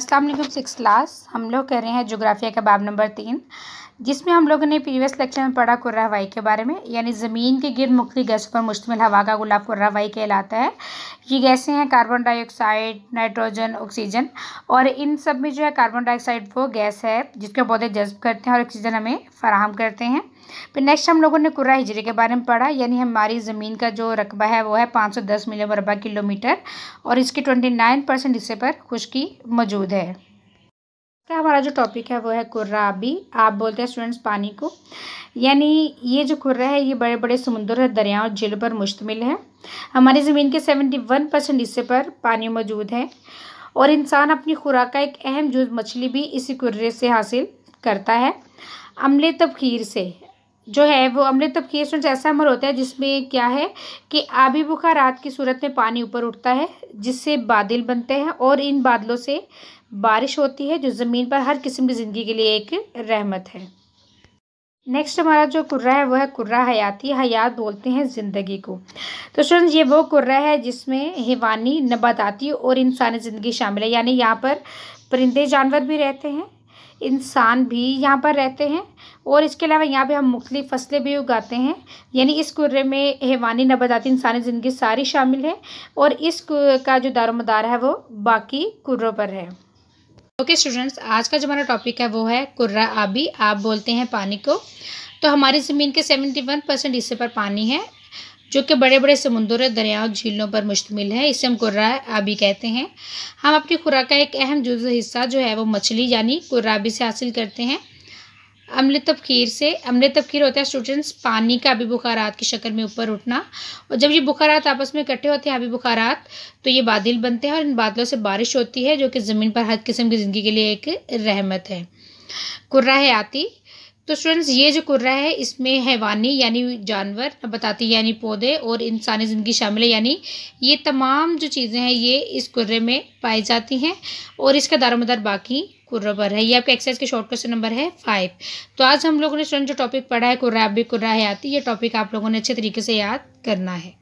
Aslam six class हम लोग कह रहे हैं जोग्राफिया का बाब नंबर तीन जिसमें हम लोगों ने प्रीवियस लेक्चर में पढ़ा कुर्रा हवाई के बारे में यानी ज़मीन के गिर मुख्तलि गैसों पर मुश्तमिल हवा का गुलाब कुर्रा हवाई कहलाता है ये गैसें हैं कार्बन डाइऑक्साइड नाइट्रोजन ऑक्सीजन और इन सब में जो है कार्बन डाइऑक्साइड वो गैस है जिसको पौधे जज्ब करते हैं और ऑक्सीजन हमें फ़राहम करते हैं फिर नेक्स्ट हम लोगों ने कुर्रा हिजरे के बारे में पढ़ा यानी हमारी ज़मीन का जो रकबा है वो है पाँच सौ दस मिलियन मरबा किलोमीटर और इसकी ट्वेंटी नाइन परसेंट हिस्से पर खुश्की मौजूद है का हमारा जो टॉपिक है वो है कुर्रा अभी आप बोलते हैं स्टूडेंट्स पानी को यानी ये जो कुर्रा है ये बड़े बड़े समुद्र और दरियाओं झीलों पर मुश्तमिल है हमारी ज़मीन के सेवेंटी वन परसेंट हिस्से पर पानी मौजूद है और इंसान अपनी खुराक का एक अहम जूस मछली भी इसी कुर्रे से हासिल करता है अमले तबखीर से जो है वो अमले तबखीर से ऐसा अमल होता है जिसमें क्या है कि आबी रात की सूरत में पानी ऊपर उठता है जिससे बादल बनते हैं और इन बादलों से बारिश होती है जो ज़मीन पर हर किस्म की ज़िंदगी के लिए एक रहमत है नेक्स्ट हमारा जो कुर्रा है वह है कुर्रा हयाती हयात बोलते हैं ज़िंदगी को तो शुरू ये वो कुर्रा है जिसमें हिवानी नबाताती और इंसानी ज़िंदगी शामिल है यानी यहाँ पर परिंदे जानवर भी रहते हैं इंसान भी यहाँ पर रहते हैं और इसके अलावा यहाँ पे हम मुख्तलिफ फसलें भी उगाते हैं यानी इस कुर्रे में हेवानी नबाताती इंसानी ज़िंदगी सारी शामिल है और इस का जो दारोमदार है वो बाकी कुर्रों पर है ओके स्टूडेंट्स आज का जो हमारा टॉपिक है वो है कुर्रा आबी आप बोलते हैं पानी को तो हमारी ज़मीन के सेवेंटी वन परसेंट हिस्से पर पानी है जो कि बड़े बड़े समुद्रों दरियाओं झीलों पर मुश्तमिल है इसे हम कुर्रा आबी कहते हैं हम अपनी खुराक का एक अहम जुज हिस्सा जो है वो मछली यानी आबी से हासिल करते हैं अम्ल तबखीर से अम्ल तबखीर होता है स्टूडेंट्स पानी का अभी बुखारात की शक्ल में ऊपर उठना और जब ये बुखारात आपस में इकट्ठे होते हैं आबी बुखारात तो ये बादल बनते हैं और इन बादलों से बारिश होती है जो कि ज़मीन पर हर किस्म की ज़िंदगी के लिए एक रहमत है कुर्रा है आती तो स्टूडेंट्स ये जो कुर्रा है इसमें हैवानी यानी जानवर बताती यानी पौधे और इंसानी ज़िंदगी शामिल है यानी ये तमाम जो चीज़ें हैं ये इस कुर्रे में पाई जाती हैं और इसका दारोमदार बाकी कुर्रबर है ये आपका एक्सरसाइज के शॉर्ट क्वेश्चन नंबर है फाइव तो आज हम लोगों ने स्टूडेंट जो टॉपिक पढ़ा है कुर्रा भी कुर्रा है आती ये टॉपिक आप लोगों ने अच्छे तरीके से याद करना है